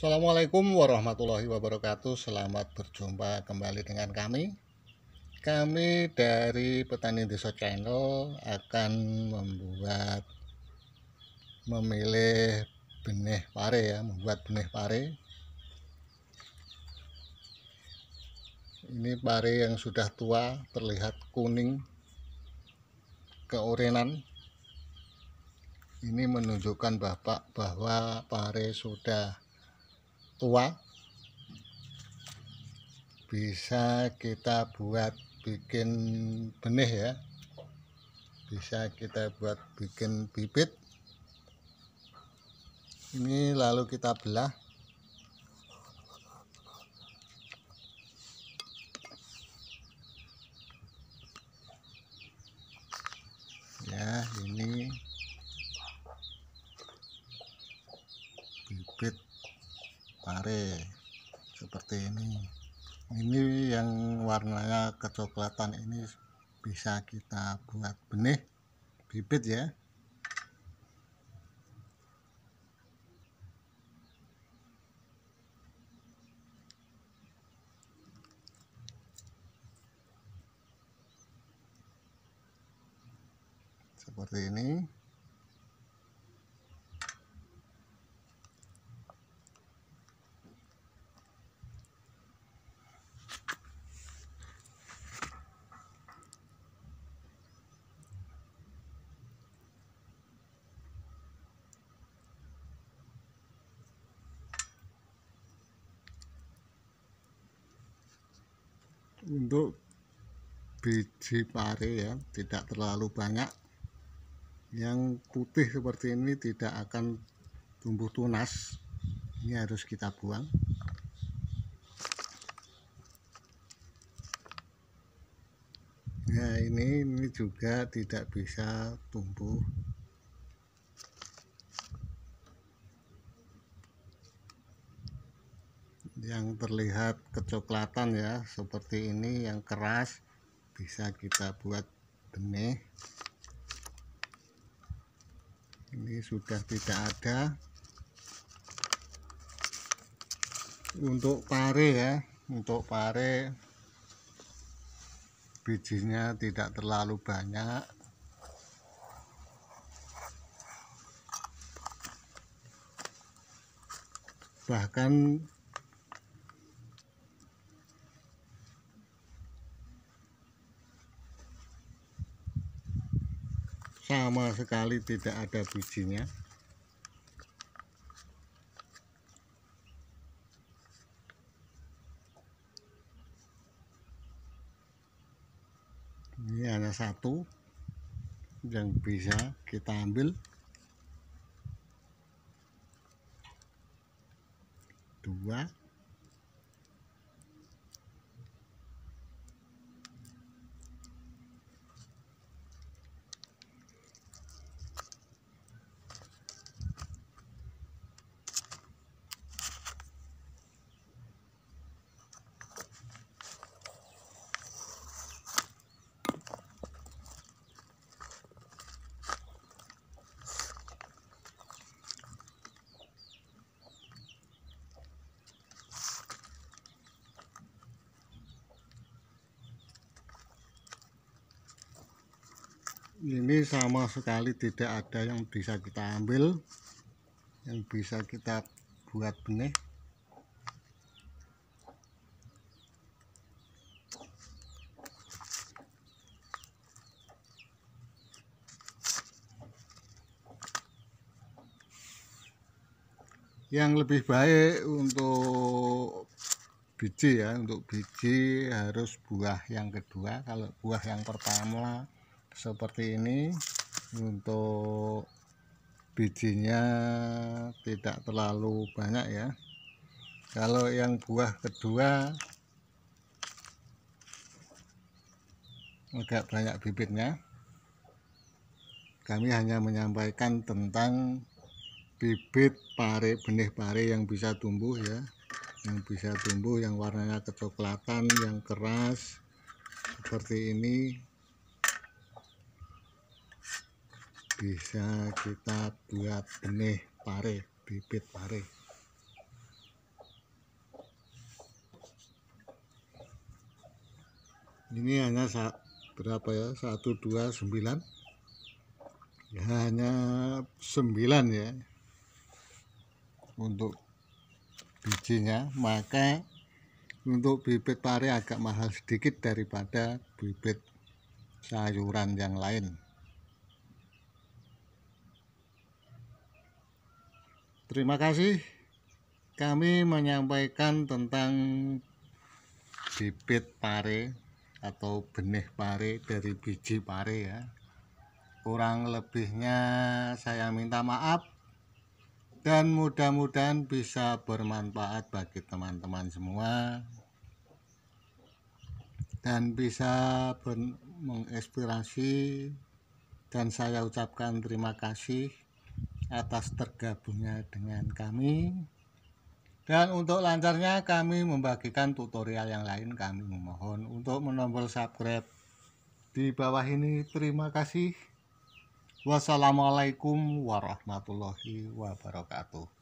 Assalamualaikum warahmatullahi wabarakatuh Selamat berjumpa kembali dengan kami Kami dari Petani Desa Channel akan membuat Memilih benih pare ya Membuat benih pare Ini pare yang sudah tua Terlihat kuning Keorenan ini menunjukkan bapak bahwa pare sudah tua bisa kita buat bikin benih ya bisa kita buat bikin bibit ini lalu kita belah ya ini pare seperti ini ini yang warnanya kecoklatan ini bisa kita buat benih bibit ya seperti ini untuk biji pare ya tidak terlalu banyak yang putih seperti ini tidak akan tumbuh tunas ini harus kita buang Ya ini ini juga tidak bisa tumbuh yang terlihat kecoklatan ya seperti ini yang keras bisa kita buat benih ini sudah tidak ada untuk pare ya untuk pare bijinya tidak terlalu banyak bahkan sama sekali tidak ada bijinya ini hanya satu yang bisa kita ambil dua ini sama sekali tidak ada yang bisa kita ambil yang bisa kita buat benih yang lebih baik untuk biji ya untuk biji harus buah yang kedua kalau buah yang pertama seperti ini untuk bijinya tidak terlalu banyak ya kalau yang buah kedua agak banyak bibitnya kami hanya menyampaikan tentang bibit pare benih pare yang bisa tumbuh ya yang bisa tumbuh yang warnanya kecoklatan yang keras seperti ini bisa kita buat benih pare bibit pare ini hanya berapa ya 129 ya, hanya 9 ya untuk bijinya maka untuk bibit pare agak mahal sedikit daripada bibit sayuran yang lain Terima kasih kami menyampaikan tentang bibit pare atau benih pare dari biji pare ya kurang lebihnya saya minta maaf dan mudah-mudahan bisa bermanfaat bagi teman-teman semua dan bisa menginspirasi dan saya ucapkan terima kasih atas tergabungnya dengan kami. Dan untuk lancarnya kami membagikan tutorial yang lain kami memohon untuk menombol subscribe di bawah ini. Terima kasih. Wassalamualaikum warahmatullahi wabarakatuh.